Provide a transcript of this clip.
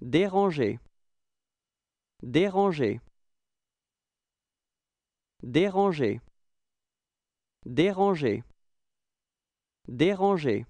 Déranger. Déranger. Déranger. Déranger. Déranger.